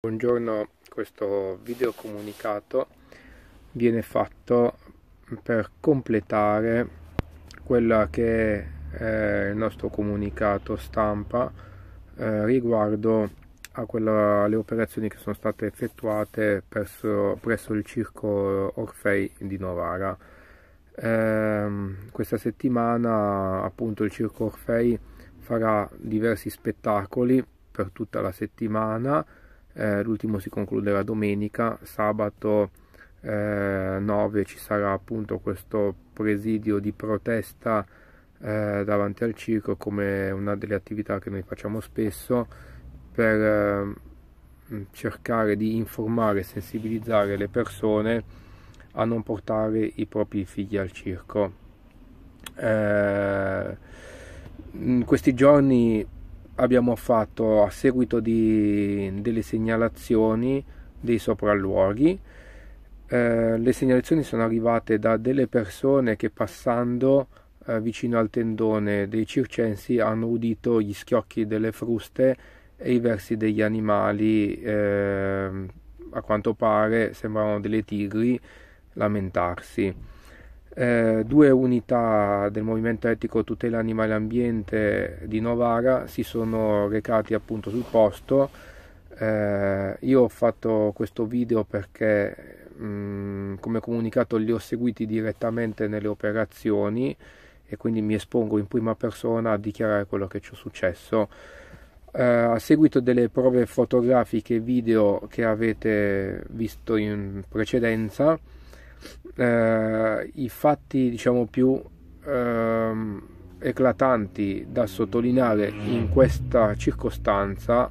Buongiorno, questo video comunicato viene fatto per completare quella che è eh, il nostro comunicato stampa eh, riguardo quella, alle operazioni che sono state effettuate presso, presso il circo Orfei di Novara. Ehm, questa settimana appunto il circo Orfei farà diversi spettacoli per tutta la settimana eh, l'ultimo si concluderà domenica, sabato eh, 9 ci sarà appunto questo presidio di protesta eh, davanti al circo come una delle attività che noi facciamo spesso per ehm, cercare di informare e sensibilizzare le persone a non portare i propri figli al circo. Eh, in questi giorni abbiamo fatto a seguito di, delle segnalazioni dei sopralluoghi. Eh, le segnalazioni sono arrivate da delle persone che passando eh, vicino al tendone dei circensi hanno udito gli schiocchi delle fruste e i versi degli animali, eh, a quanto pare sembravano delle tigri, lamentarsi. Eh, due unità del movimento etico tutela animale e ambiente di Novara si sono recati appunto sul posto. Eh, io ho fatto questo video perché, mh, mm, come comunicato, li ho seguiti direttamente nelle operazioni e quindi mi espongo in prima persona a dichiarare quello che ci è successo. Eh, a seguito delle prove fotografiche e video che avete visto in precedenza, eh, i fatti diciamo più eh, eclatanti da sottolineare in questa circostanza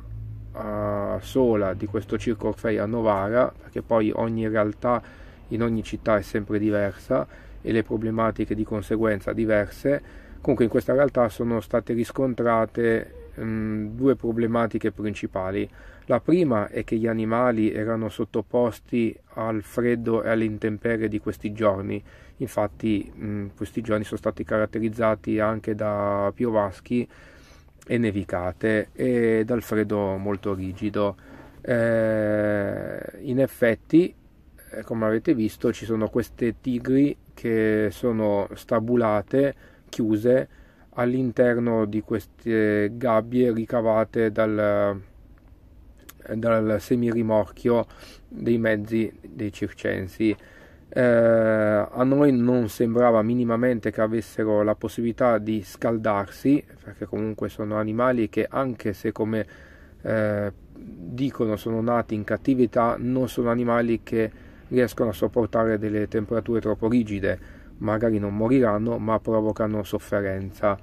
eh, sola di questo circo Orfei a Novara perché poi ogni realtà in ogni città è sempre diversa e le problematiche di conseguenza diverse comunque in questa realtà sono state riscontrate mh, ehm, due problematiche principali. La prima è che gli animali erano sottoposti al freddo e alle intemperie di questi giorni, infatti mh, questi giorni sono stati caratterizzati anche da piovaschi e nevicate e dal freddo molto rigido. Eh, in effetti, eh, come avete visto, ci sono queste tigri che sono stabulate, chiuse, all'interno di queste gabbie ricavate dal, dal semirimorchio dei mezzi dei circensi. Eh, a noi non sembrava minimamente che avessero la possibilità di scaldarsi, perché comunque sono animali che anche se come eh, dicono sono nati in cattività, non sono animali che riescono a sopportare delle temperature troppo rigide magari non moriranno ma provocano sofferenza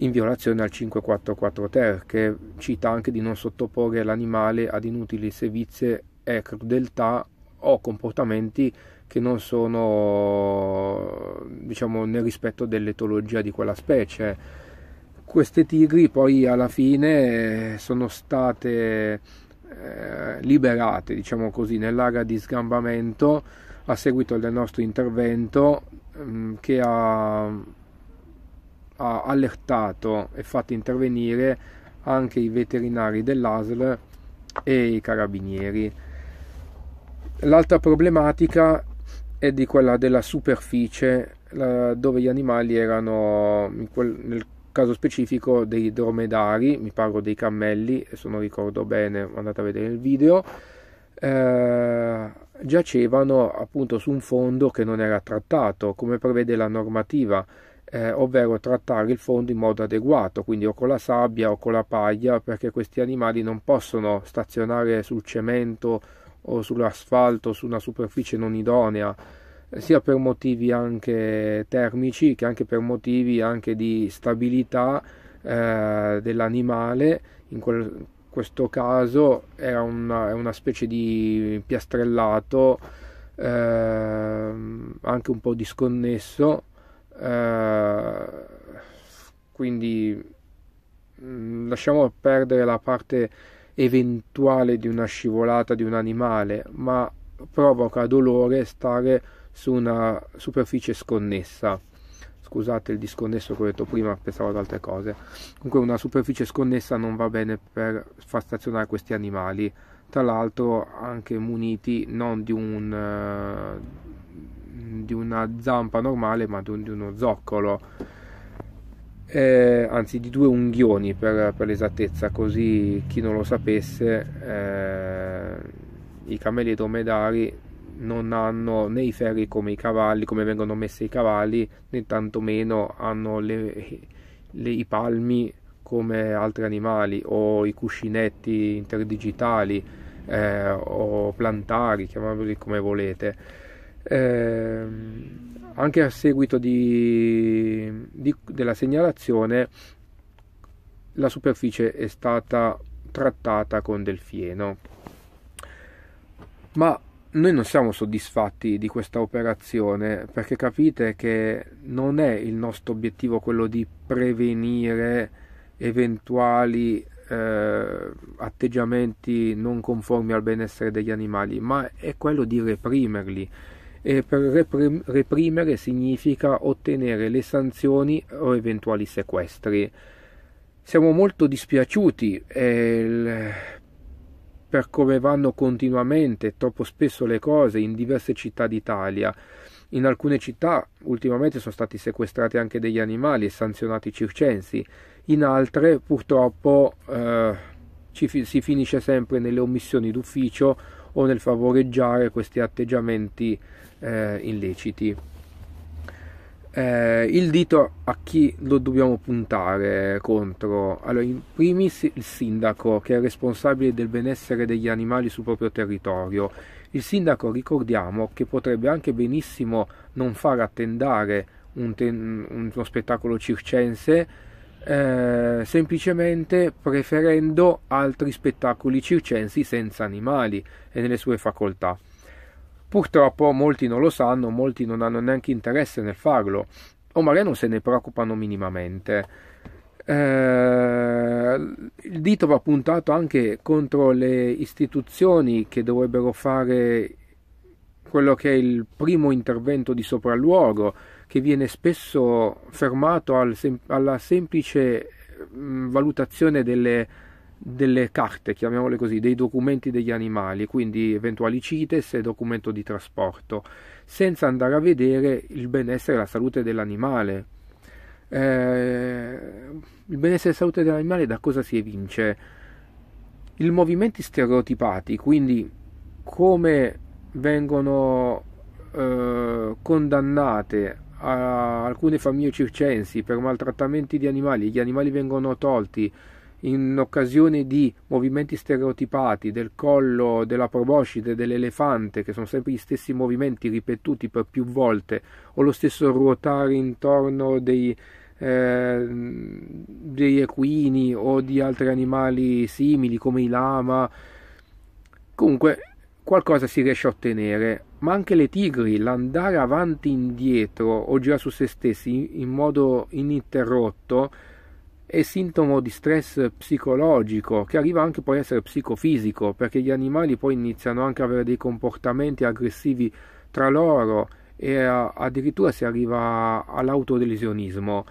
in violazione al 544 ter che cita anche di non sottoporre l'animale ad inutili sevizie e crudeltà o comportamenti che non sono diciamo nel rispetto dell'etologia di quella specie queste tigri poi alla fine eh, sono state eh, liberate diciamo così nell'area di sgambamento a seguito del nostro intervento Ehm, che ha, ha allertato e fatto intervenire anche i veterinari dell'ASL e i carabinieri. L'altra problematica è di quella della superficie dove gli animali erano, nel caso specifico, dei dromedari, mi parlo dei cammelli, se non ricordo bene andate a vedere il video, eh, giacevano appunto su un fondo che non era trattato, come prevede la normativa, eh, ovvero trattare il fondo in modo adeguato, quindi o con la sabbia o con la paglia, perché questi animali non possono stazionare sul cemento o sull'asfalto, su una superficie non idonea, eh, sia per motivi anche termici che anche per motivi anche di stabilità eh, dell'animale in quel questo caso era una, una specie di piastrellato eh, anche un po' disconnesso eh, quindi mm, lasciamo perdere la parte eventuale di una scivolata di un animale ma provoca dolore stare su una superficie sconnessa scusate il disconnesso che ho detto prima, pensavo ad altre cose. Comunque una superficie sconnessa non va bene per far stazionare questi animali, tra l'altro anche muniti non di, un, eh, di una zampa normale ma di, un, di uno zoccolo. Eh, anzi di due unghioni per, per, l'esattezza, così chi non lo sapesse, eh, i cammelli dromedari non hanno né i ferri come i cavalli, come vengono messi i cavalli, né tantomeno hanno le, le, i palmi come altri animali o i cuscinetti interdigitali eh, o plantari, chiamaveli come volete. Eh, anche a seguito di, di, della segnalazione la superficie è stata trattata con del fieno. Ma noi non siamo soddisfatti di questa operazione perché capite che non è il nostro obiettivo quello di prevenire eventuali eh, atteggiamenti non conformi al benessere degli animali, ma è quello di reprimerli. E per reprimere significa ottenere le sanzioni o eventuali sequestri. Siamo molto dispiaciuti. Eh, il come vanno continuamente, troppo spesso le cose, in diverse città d'Italia. In alcune città ultimamente sono stati sequestrati anche degli animali e sanzionati i circensi, in altre purtroppo eh, ci, si finisce sempre nelle omissioni d'ufficio o nel favoreggiare questi atteggiamenti eh, illeciti. Eh, il dito a chi lo dobbiamo puntare contro? Allora, in primis il sindaco che è responsabile del benessere degli animali sul proprio territorio. Il sindaco, ricordiamo, che potrebbe anche benissimo non far attendare un ten- uno spettacolo circense, eh, semplicemente preferendo altri spettacoli circensi senza animali e nelle sue facoltà. Purtroppo molti non lo sanno, molti non hanno neanche interesse nel farlo, o magari non se ne preoccupano minimamente. Eh, il dito va puntato anche contro le istituzioni che dovrebbero fare quello che è il primo intervento di sopralluogo, che viene spesso fermato al sem- alla semplice mm, valutazione delle delle carte, chiamiamole così, dei documenti degli animali, quindi eventuali CITES e documento di trasporto, senza andare a vedere il benessere e la salute dell'animale. Eh, il benessere e la salute dell'animale da cosa si evince? I movimenti stereotipati, quindi come vengono eh, condannate alcune famiglie circensi per maltrattamenti di animali, gli animali vengono tolti, in occasione di movimenti stereotipati del collo, della proboscide, dell'elefante, che sono sempre gli stessi movimenti ripetuti per più volte, o lo stesso ruotare intorno dei, eh, degli equini o di altri animali simili come i lama. Comunque qualcosa si riesce a ottenere, ma anche le tigri, l'andare avanti e indietro o girare su se stessi in modo ininterrotto, è sintomo di stress psicologico che arriva anche poi a essere psicofisico perché gli animali poi iniziano anche ad avere dei comportamenti aggressivi tra loro e addirittura si arriva all'autodelisionismo.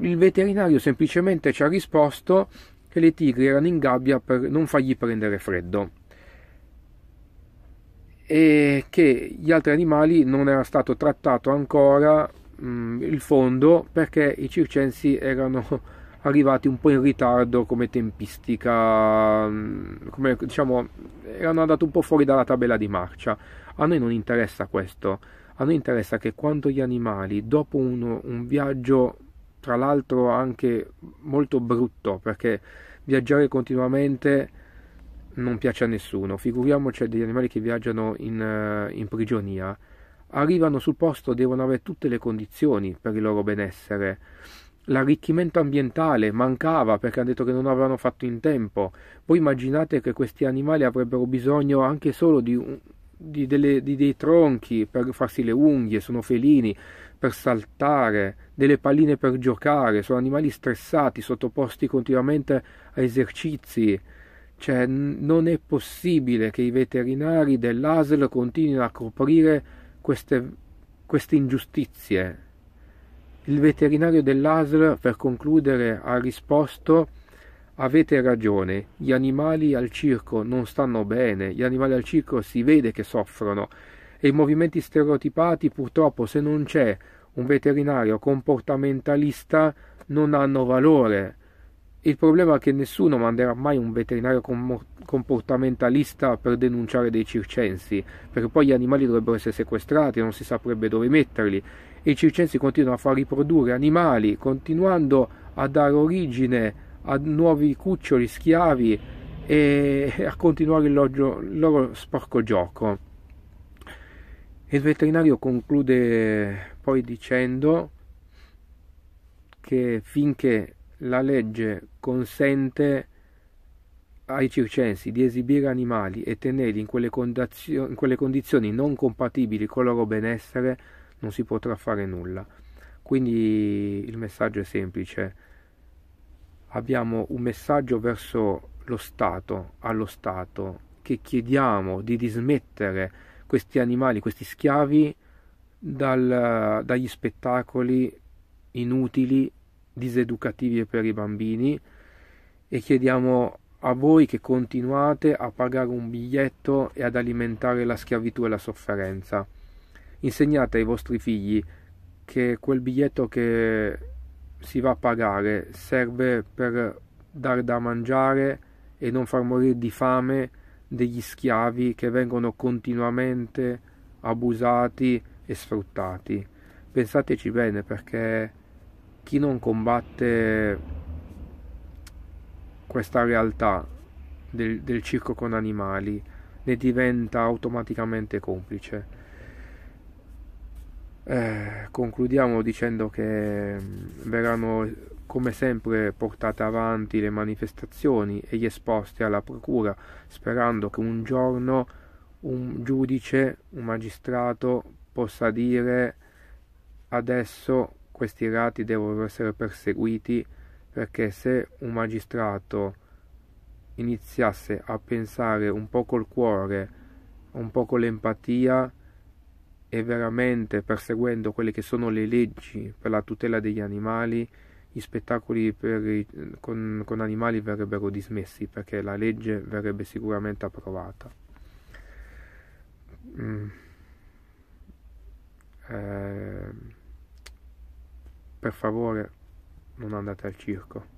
Il veterinario semplicemente ci ha risposto che le tigri erano in gabbia per non fargli prendere freddo e che gli altri animali non era stato trattato ancora mh, mm, il fondo perché i circensi erano arrivati un po' in ritardo come tempistica, mm, come diciamo, erano andati un po' fuori dalla tabella di marcia. A noi non interessa questo, a noi interessa che quando gli animali, dopo uno, un viaggio, tra l'altro anche molto brutto, perché viaggiare continuamente non piace a nessuno, figuriamoci degli animali che viaggiano in, eh, in prigionia, arrivano sul posto devono avere tutte le condizioni per il loro benessere. L'arricchimento ambientale mancava perché hanno detto che non avevano fatto in tempo. Voi immaginate che questi animali avrebbero bisogno anche solo di, di, delle, di dei tronchi per farsi le unghie, sono felini, per saltare, delle palline per giocare, sono animali stressati, sottoposti continuamente a esercizi. Cioè, non è possibile che i veterinari dell'ASL continuino a coprire queste, queste ingiustizie. Il veterinario dell'ASL, per concludere, ha risposto Avete ragione, gli animali al circo non stanno bene, gli animali al circo si vede che soffrono e i movimenti stereotipati purtroppo se non c'è un veterinario comportamentalista non hanno valore il problema è che nessuno manderà mai un veterinario comportamentalista per denunciare dei circensi, perché poi gli animali dovrebbero essere sequestrati, non si saprebbe dove metterli. E i circensi continuano a far riprodurre animali, continuando a dare origine a nuovi cuccioli schiavi e a continuare il loro, il loro sporco gioco. Il veterinario conclude poi dicendo che finché la legge consente ai circensi di esibire animali e tenerli in quelle, in quelle, condizioni non compatibili con il loro benessere, non si potrà fare nulla. Quindi il messaggio è semplice. Abbiamo un messaggio verso lo Stato, allo Stato, che chiediamo di dismettere questi animali, questi schiavi, dal, dagli spettacoli inutili diseducativi per i bambini e chiediamo a voi che continuate a pagare un biglietto e ad alimentare la schiavitù e la sofferenza. Insegnate ai vostri figli che quel biglietto che si va a pagare serve per dar da mangiare e non far morire di fame degli schiavi che vengono continuamente abusati e sfruttati. Pensateci bene perché chi non combatte questa realtà del, del circo con animali ne diventa automaticamente complice. Eh, concludiamo dicendo che mm, verranno come sempre portate avanti le manifestazioni e gli esposti alla procura, sperando che un giorno un giudice, un magistrato possa dire adesso questi reati devono essere perseguiti perché se un magistrato iniziasse a pensare un po' col cuore, un po' con l'empatia e veramente perseguendo quelle che sono le leggi per la tutela degli animali, gli spettacoli per, con, con animali verrebbero dismessi perché la legge verrebbe sicuramente approvata. Mm. Eh per favore non andate al circo.